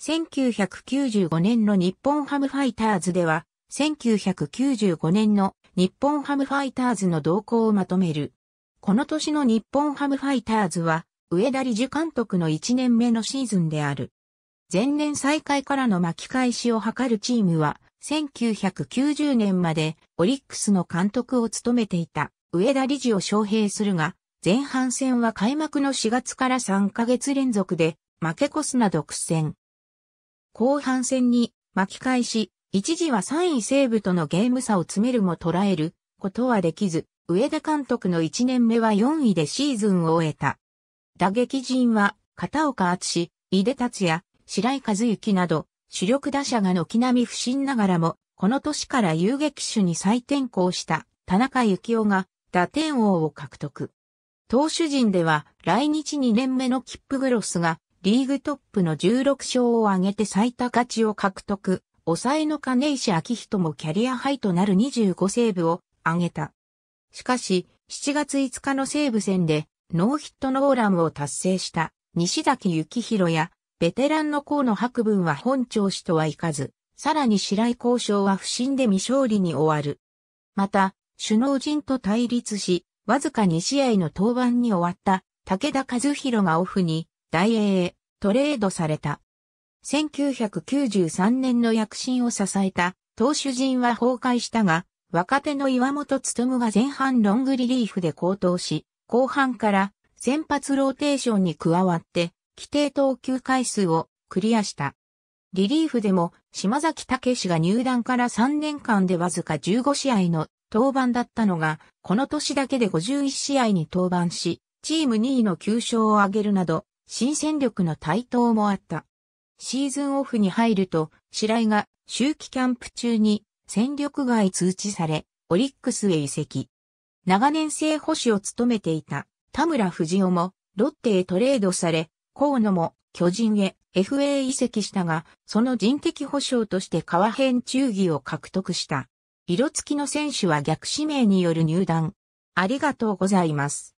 1995年の日本ハムファイターズでは、1995年の日本ハムファイターズの動向をまとめる。この年の日本ハムファイターズは、上田理事監督の1年目のシーズンである。前年再開からの巻き返しを図るチームは、1990年までオリックスの監督を務めていた上田理事を招聘するが、前半戦は開幕の4月から3ヶ月連続で負け越すなど苦戦。後半戦に巻き返し、一時は3位西武とのゲーム差を詰めるも捉えることはできず、上田監督の1年目は4位でシーズンを終えた。打撃陣は、片岡厚井出達也、白井和幸など、主力打者が軒並み不振ながらも、この年から遊撃手に再転向した田中幸雄が打点王を獲得。投手陣では来日2年目のキップグロスがリーグトップの16勝を挙げて最多勝ちを獲得、抑えの金石明人もキャリアハイとなる25セーブを挙げた。しかし、7月5日の西武戦で、ノーヒットノーランを達成した西崎幸宏や、ベテランの河野博文は本調子とはいかず、さらに白井交渉は不振で未勝利に終わる。また、首脳陣と対立し、わずか2試合の登板に終わった、武田和弘がオフに、大英、トレードされた。1993年の躍進を支えた投手陣は崩壊したが、若手の岩本むが前半ロングリリーフで高騰し、後半から先発ローテーションに加わって、規定投球回数をクリアした。リリーフでも島崎武史が入団から3年間でわずか15試合の登板だったのが、この年だけで51試合に登板し、チーム2位の9勝を挙げるなど、新戦力の台頭もあった。シーズンオフに入ると、白井が周期キャンプ中に戦力外通知され、オリックスへ移籍。長年性保守を務めていた田村藤雄もロッテへトレードされ、河野も巨人へ FA 移籍したが、その人的保障として川辺中義を獲得した。色付きの選手は逆指名による入団。ありがとうございます。